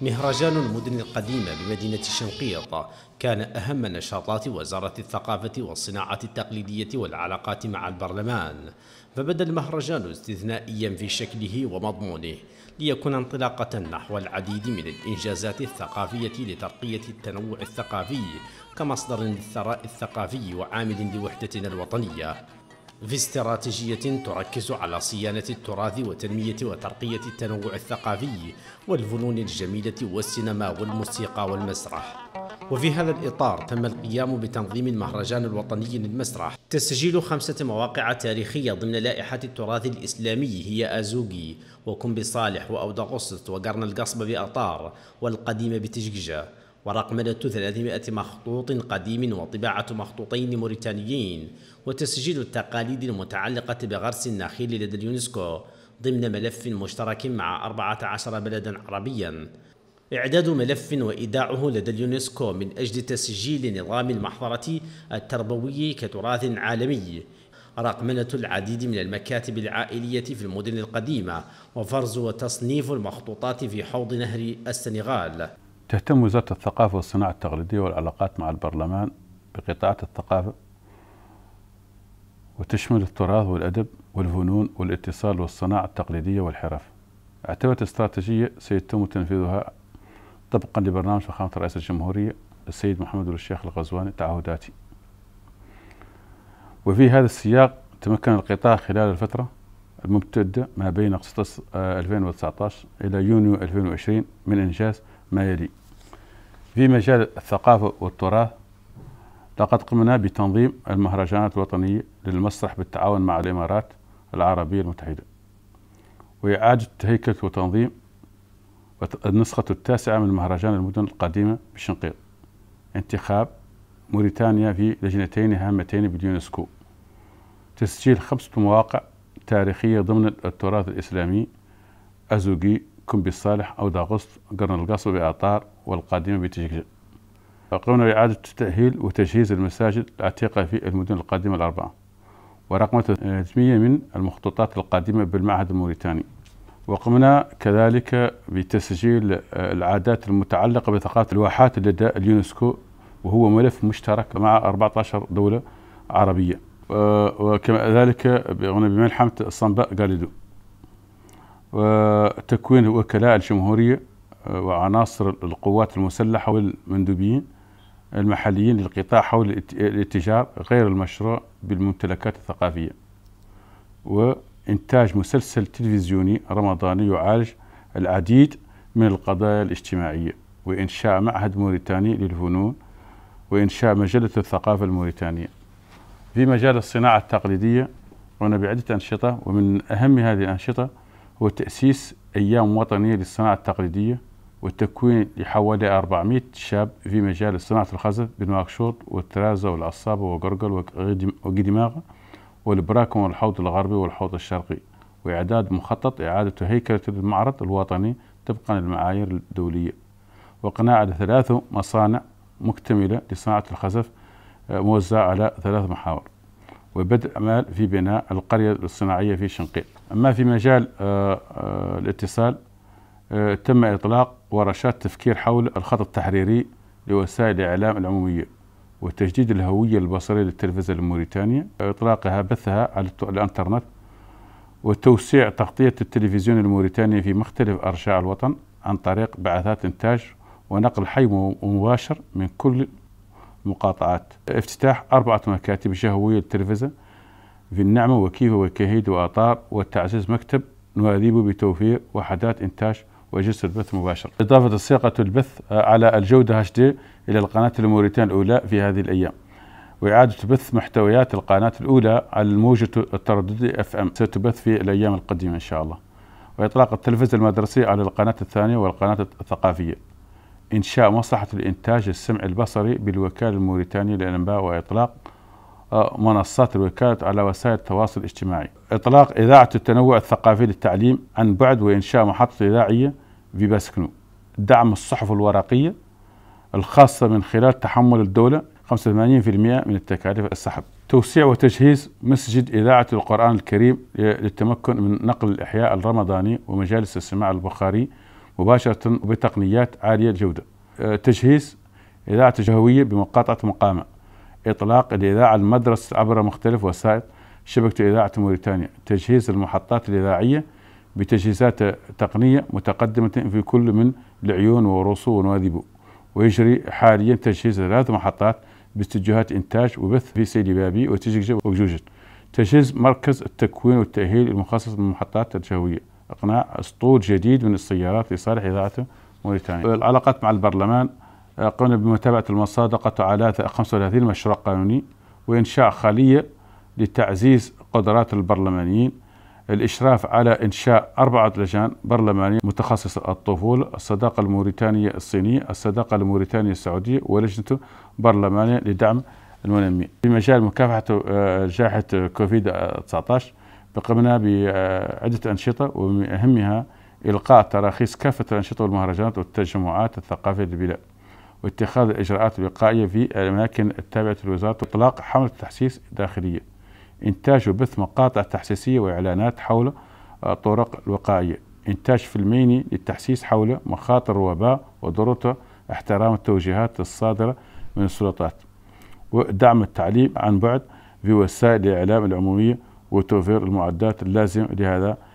مهرجان المدن القديمة بمدينة شنقيط كان أهم نشاطات وزارة الثقافة والصناعة التقليدية والعلاقات مع البرلمان فبدا المهرجان استثنائيا في شكله ومضمونه ليكون انطلاقة نحو العديد من الإنجازات الثقافية لترقية التنوع الثقافي كمصدر للثراء الثقافي وعامل لوحدتنا الوطنية في استراتيجية تركز على صيانة التراث وتنمية وترقية التنوع الثقافي والفنون الجميلة والسينما والموسيقى والمسرح وفي هذا الإطار تم القيام بتنظيم المهرجان الوطني للمسرح تسجيل خمسة مواقع تاريخية ضمن لائحة التراث الإسلامي هي أزوجي وكم بصالح وأود وقرن القصبة بأطار والقديمة بتججة ورقمنة 300 مخطوط قديم وطباعة مخطوطين موريتانيين وتسجيل التقاليد المتعلقة بغرس النخيل لدى اليونسكو ضمن ملف مشترك مع 14 بلدا عربيا إعداد ملف وإيداعه لدى اليونسكو من أجل تسجيل نظام المحضرة التربوي كتراث عالمي رقمنة العديد من المكاتب العائلية في المدن القديمة وفرز وتصنيف المخطوطات في حوض نهر السنغال تهتم وزارة الثقافة والصناعة التقليدية والعلاقات مع البرلمان بقطاعات الثقافة وتشمل التراث والأدب والفنون والاتصال والصناعة التقليدية والحرف اعتبرت استراتيجية سيتم تنفيذها طبقا لبرنامج فخامة رئيس الجمهورية السيد محمد الشيخ الغزواني تعهداتي وفي هذا السياق تمكن القطاع خلال الفترة الممتدة ما بين أغسطس 2019 آه، إلى يونيو 2020 من إنجاز ما يلي في مجال الثقافة والتراث لقد قمنا بتنظيم المهرجانات الوطنية للمسرح بالتعاون مع الإمارات العربية المتحدة وإعادة هيكلة وتنظيم النسخة التاسعة من مهرجان المدن القديمة بشنقيط انتخاب موريتانيا في لجنتين هامتين باليونسكو تسجيل خمسة مواقع تاريخية ضمن التراث الإسلامي أزوجي كن بالصالح أو داغست قرن القصر بأعطار والقادمة بتشجيع قمنا بإعادة تأهيل وتجهيز المساجد العتيقة في المدن القادمة الأربعة ورقم 300 من المخطوطات القادمة بالمعهد الموريتاني وقمنا كذلك بتسجيل آه، العادات المتعلقة بثقافة الواحات لدى اليونسكو وهو ملف مشترك مع 14 دولة عربية آه، وكذلك بملحمة الصنباء قالدو وتكوين وكلاء الجمهورية آه، وعناصر القوات المسلحة والمندوبين المحليين للقطاع حول الاتجار غير المشروع بالممتلكات الثقافية وإنتاج مسلسل تلفزيوني رمضاني يعالج العديد من القضايا الاجتماعية وإنشاء معهد موريتاني للفنون وإنشاء مجلة الثقافة الموريتانية في مجال الصناعة التقليدية قمنا بعدة أنشطة ومن أهم هذه الأنشطة هو تأسيس أيام وطنية للصناعة التقليدية والتكوين لحوالي 400 شاب في مجال صناعة الخزف بنواكشوط والترازة والعصابة وقرقل وقدماغة والبراكم والحوض الغربي والحوض الشرقي وإعداد مخطط إعادة هيكلة المعرض الوطني طبقا للمعايير الدولية وقناة على ثلاث مصانع مكتملة لصناعة الخزف آه، موزعة على ثلاث محاور وبدء أعمال في بناء القرية الصناعية في شنقيط أما في مجال آه، آه، الاتصال آه، تم إطلاق ورشات تفكير حول الخط التحريري لوسائل الإعلام العمومية وتجديد الهوية البصرية للتلفزة الموريتانية إطلاقها بثها على الإنترنت وتوسيع تغطية التلفزيون الموريتاني في مختلف أرجاء الوطن عن طريق بعثات إنتاج ونقل حي ومباشر من كل مقاطعات افتتاح أربعة مكاتب شهوية للتلفزة في النعمة وكيف وكهيد وأطار وتعزيز مكتب نواذيبه بتوفير وحدات إنتاج وأجهزة البث مباشر إضافة صيغة البث آه، على الجودة HD إلى القناة الموريتانية الأولى في هذه الأيام وإعادة بث محتويات القناة الأولى على الموجة الترددي اف ام ستبث في الأيام القادمة إن شاء الله وإطلاق التلفزة المدرسية على القناة الثانية والقناة الثقافية إنشاء مصلحة الإنتاج السمعي البصري بالوكالة الموريتانية للأنباء وإطلاق آه، منصات الوكالة على وسائل التواصل الاجتماعي إطلاق إذاعة التنوع الثقافي للتعليم عن بعد وإنشاء محطة إذاعية في باسكنو دعم الصحف الورقية الخاصة من خلال تحمل الدولة 85% من التكاليف السحب توسيع وتجهيز مسجد إذاعة القرآن الكريم للتمكن من نقل الإحياء الرمضاني ومجالس السماع البخاري مباشرة وبتقنيات عالية الجودة أه، تجهيز إذاعة جهوية بمقاطعة مقامة إطلاق الإذاعة المدرس عبر مختلف وسائل شبكة إذاعة موريتانيا تجهيز المحطات الإذاعية بتجهيزات تقنية متقدمة في كل من العيون وروسو ونواذبو ويجري حاليا تجهيز ثلاث محطات باستديوهات إنتاج وبث في سيدي بابي وتججة وجوجة تجهيز مركز التكوين والتأهيل المخصص للمحطات الجهوية إقناع أسطول جديد من السيارات لصالح إذاعة موريتانيا طيب. العلاقات مع البرلمان آه، قمنا بمتابعة المصادقة على 35 مشروع قانوني وإنشاء خلية لتعزيز قدرات البرلمانيين الإشراف على إنشاء أربعة لجان برلمانية متخصصة الطفولة الصداقة الموريتانية الصينية الصداقة الموريتانية السعودية ولجنة برلمانية لدعم المنمي في مجال مكافحة آه، جائحة كوفيد 19 قمنا بعدة أنشطة ومن أهمها إلقاء تراخيص كافة الأنشطة والمهرجانات والتجمعات الثقافية للبلاد واتخاذ الإجراءات الوقائية في الأماكن التابعة للوزارة وإطلاق حملة تحسيس داخلية إنتاج وبث مقاطع تحسيسية وإعلانات حول طرق الوقائية إنتاج فيلميني للتحسيس حول مخاطر الوباء وضرورته احترام التوجيهات الصادرة من السلطات ودعم التعليم عن بعد في وسائل الإعلام العمومية وتوفير المعدات اللازمة لهذا